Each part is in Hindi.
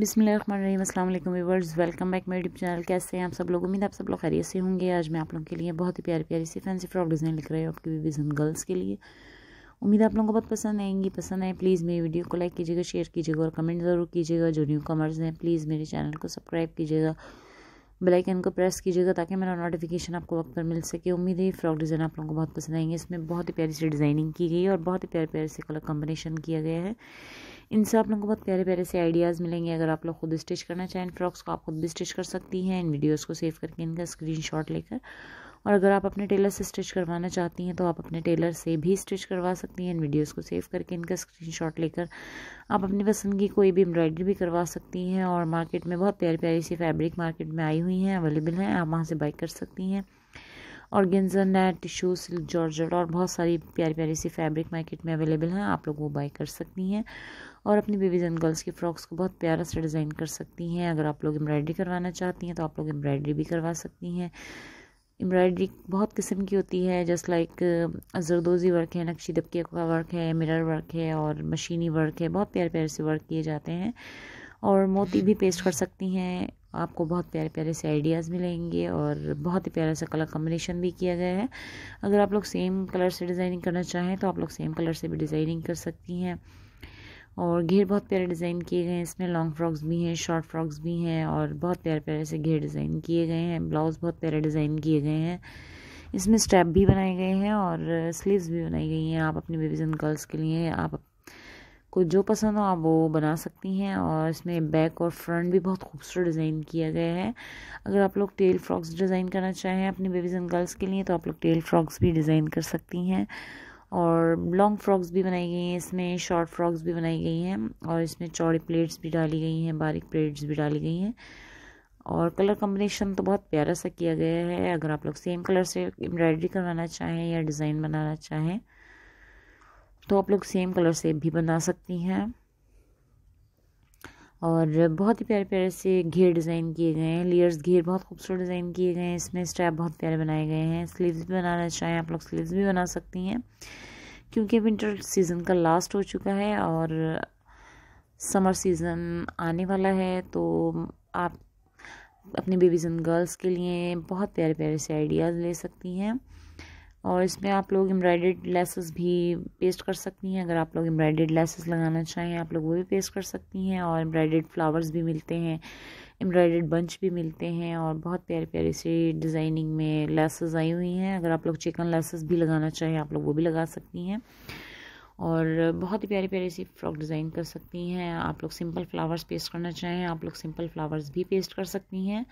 बिसमीम अल्लाम वीवर्स वेलकम बैक मेरे यूट्यूब चैनल कैसे हैं आप सब लोग उम्मीद आप सब लोग खैरियत से होंगे आज मैं आप लोगों के लिए बहुत ही प्यारी प्यारी सी फैंसी फ्रॉक डिज़ाइन लिख रही हूँ आपकी बेबीज़ एंड गर्ल्स के लिए उम्मीद आप लोगों को बहुत पसंद आएंगी पसंद आए प्लीज़ मेरी वीडियो को लाइक कीजिएगा शेयर कीजिएगा और कमेंट ज़रूर कीजिएगा जो न्यू कमर्स हैं प्लीज़ मेरे चैनल को सब्सक्राइब कीजिएगा बेलाइकन को प्रेस कीजिएगा ताकि मेरा नोटिफिकेशन आपको वक्त पर मिल सके उम्मीद है फ्रॉक डिज़ाइन आप लोगों को बहुत पसंद आएंगे इसमें बहुत ही प्यारी सी डिज़ाइनिंग की गई है और बहुत ही प्यारे प्यारे से कलर कॉम्बिनेशन किया गया है इनसे आप लोगों को बहुत प्यारे प्यारे से आइडियाज़ मिलेंगे अगर आप लोग खुद स्टिच करना चाहें फ्रॉक्स को आप खुद भी स्टिच कर सकती हैं इन वीडियोस को सेव करके इनका स्क्रीनशॉट लेकर और अगर आप अपने टेलर से स्टिच करवाना चाहती हैं तो आप अपने टेलर से भी स्टिच करवा सकती हैं इन वीडियोस को सेव करके इनका स्क्रीनशॉट लेकर आप अपनी पसंद की कोई भी एम्ब्रॉयडरी भी करवा सकती हैं और मार्केट में बहुत प्यारी प्यारी सी फैब्रिक मार्केट में आई हुई हैं अवेलेबल हैं आप वहाँ से बाई कर सकती हैं और गेंजर नेट टिशू सिल्क जॉर्जर और बहुत सारी प्यारी प्यारी सी फैब्रिक मार्केट में अवेलेबल हैं आप लोग वो बाई कर सकती हैं और अपनी बेबीज़ एंड गर्ल्स की फ़्रॉक्स को बहुत प्यारा से डिज़ाइन कर सकती हैं अगर आप लोग एम्ब्रॉयडरी करवाना चाहती हैं तो आप लोग एम्ब्रॉयडरी भी करवा सकती हैं एम्ब्रॉयडरी बहुत किस्म की होती है जस्ट लाइक जरदोज़ी वर्क है नक्शी दबके का वर्क है मिरर वर्क है और मशीनी वर्क है बहुत प्यारे प्यारे से वर्क किए जाते हैं और मोती भी पेस्ट कर सकती हैं आपको बहुत प्यारे प्यारे से आइडियाज़ मिलेंगे और बहुत ही प्यारा सा कलर कम्बिनेशन भी किया गया है अगर आप लोग सेम कलर से डिज़ाइनिंग करना चाहें तो आप लोग सेम कलर से भी डिज़ाइनिंग कर सकती हैं और घेर बहुत प्यारे डिज़ाइन किए गए हैं इसमें लॉन्ग फ्रॉक्स भी हैं शॉर्ट फ्रॉक्स भी हैं और बहुत प्यारे प्यारे से घेर डिज़ाइन किए गए हैं ब्लाउज़ बहुत प्यारे डिज़ाइन किए गए हैं इसमें स्टेप भी बनाए गए हैं और स्लीव्स भी बनाई गई हैं आप अपनी बेबीज एंड गर्ल्स के लिए आप आपको जो पसंद हो आप वो बना सकती हैं और इसमें बैक और फ्रंट भी बहुत खूबसूरत डिज़ाइन किया गया है अगर आप लोग टेल फ्रॉक्स डिज़ाइन करना चाहें अपनी बेबीज़ एंड गर्ल्स के लिए तो आप लोग टेल फ्रॉक्स भी डिज़ाइन कर सकती हैं और लॉन्ग फ्रॉक्स भी बनाई गई हैं इसमें शॉर्ट फ्रॉक्स भी बनाई गई हैं और इसमें चौड़ी प्लेट्स भी डाली गई हैं बारीक प्लेट्स भी डाली गई हैं और कलर कॉम्बिनेशन तो बहुत प्यारा सा किया गया है अगर आप लोग सेम कलर से एम्ब्रॉयडरी करवाना चाहें या डिज़ाइन बनाना चाहें तो आप लोग सेम कलर से भी बना सकती हैं और बहुत ही प्यारे प्यारे से घेर डिज़ाइन किए गए हैं लेयर्स घेर बहुत खूबसूरत डिज़ाइन किए गए हैं इसमें स्ट्रैप बहुत प्यारे बनाए गए हैं स्लीव्स भी बनाना चाहें आप लोग स्लीव्स भी बना सकती हैं क्योंकि विंटर सीज़न का लास्ट हो चुका है और समर सीज़न आने वाला है तो आप अपने बेबीज़ एंड गर्ल्स के लिए बहुत प्यारे प्यारे से आइडियाज़ ले सकती हैं और इसमें आप लोग एम्ब्रॉयडेड लेसेस भी पेस्ट कर सकती हैं अगर आप लोग एम्ब्रॉयडेड लेसेस लगाना चाहें आप लोग वो भी पेस्ट कर सकती हैं और एम्ब्रॉयडेड फ्लावर्स भी मिलते हैं एम्ब्रॉयडेड बंच भी मिलते हैं और बहुत प्यारे प्यारे से डिज़ाइनिंग में लेसेस आई हुई हैं अगर आप लोग चिकन लेसेस भी लगाना चाहें आप लोग वो भी लगा सकती हैं और बहुत ही प्यारी प्यारे सी फ्रॉक डिज़ाइन कर सकती हैं आप लोग सिंपल फ्लावर्स पेस्ट करना चाहें आप लोग सिंपल फ्लावर्स भी पेस्ट कर सकती हैं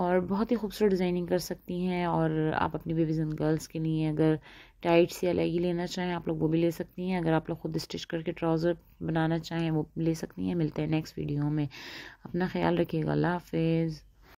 और बहुत ही खूबसूरत डिज़ाइनिंग कर सकती हैं और आप अपनी बेबीज़ एंड गर्ल्स के लिए अगर टाइट्स या लेगी लेना चाहें आप लोग वो भी ले सकती हैं अगर आप लोग खुद स्टिच करके ट्राउज़र बनाना चाहें वो ले सकती हैं मिलते हैं नेक्स्ट वीडियो में अपना ख्याल रखिएगा अल्लाह हाफिज़